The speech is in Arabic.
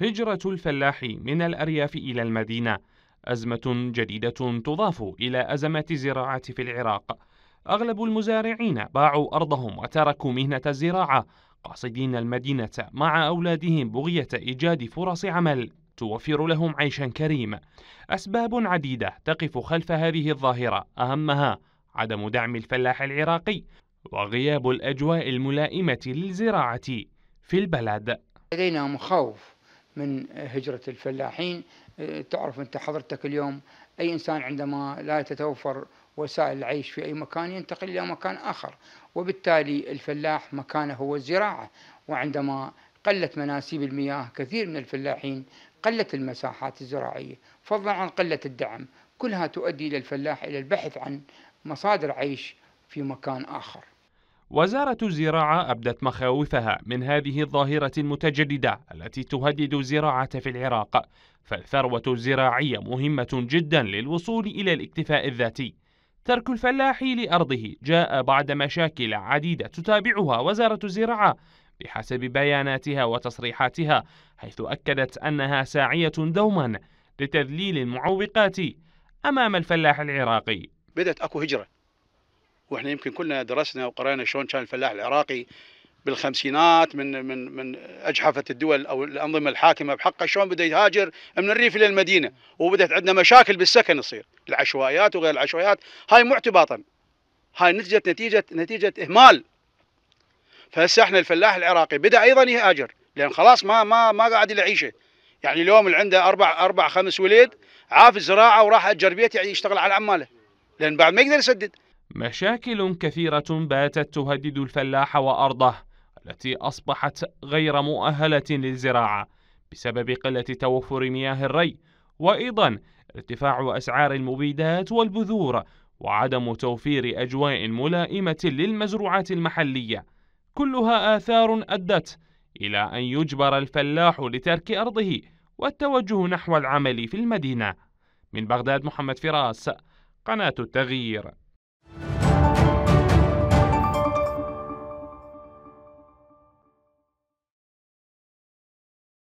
هجرة الفلاح من الأرياف إلى المدينة أزمة جديدة تضاف إلى أزمة الزراعة في العراق أغلب المزارعين باعوا أرضهم وتركوا مهنة الزراعة قاصدين المدينة مع أولادهم بغية إيجاد فرص عمل توفر لهم عيشا كريم أسباب عديدة تقف خلف هذه الظاهرة أهمها عدم دعم الفلاح العراقي وغياب الأجواء الملائمة للزراعة في البلد لدينا مخاوف من هجرة الفلاحين إيه، تعرف أنت حضرتك اليوم أي إنسان عندما لا تتوفر وسائل العيش في أي مكان ينتقل إلى مكان آخر وبالتالي الفلاح مكانه هو الزراعة وعندما قلت مناسيب المياه كثير من الفلاحين قلت المساحات الزراعية فضلا عن قلة الدعم كلها تؤدي للفلاح إلى البحث عن مصادر عيش في مكان آخر وزارة الزراعة أبدت مخاوفها من هذه الظاهرة المتجددة التي تهدد الزراعة في العراق، فالثروة الزراعية مهمة جدا للوصول إلى الاكتفاء الذاتي. ترك الفلاح لأرضه جاء بعد مشاكل عديدة تتابعها وزارة الزراعة بحسب بياناتها وتصريحاتها، حيث أكدت أنها ساعية دوما لتذليل المعوقات أمام الفلاح العراقي. بدأت أكو هجرة واحنا يمكن كلنا درسنا وقرانا شلون كان الفلاح العراقي بالخمسينات من من من اجحفت الدول او الانظمه الحاكمه بحقه شلون بدا يهاجر من الريف الى المدينه وبدات عندنا مشاكل بالسكن تصير العشوائيات وغير العشوائيات هاي معتباطا هاي نتجت نتيجه نتيجه اهمال فهسه احنا الفلاح العراقي بدا ايضا يهاجر لان خلاص ما ما ما قاعد يعيشه يعني اليوم اللي عنده اربع اربع خمس وليد عاف الزراعه وراح اجر بيت يعني يشتغل على عماله لان بعد ما يقدر يسدد مشاكل كثيرة باتت تهدد الفلاح وأرضه التي أصبحت غير مؤهلة للزراعة بسبب قلة توفر مياه الري وأيضا ارتفاع أسعار المبيدات والبذور وعدم توفير أجواء ملائمة للمزروعات المحلية كلها آثار أدت إلى أن يجبر الفلاح لترك أرضه والتوجه نحو العمل في المدينة من بغداد محمد فراس قناة التغيير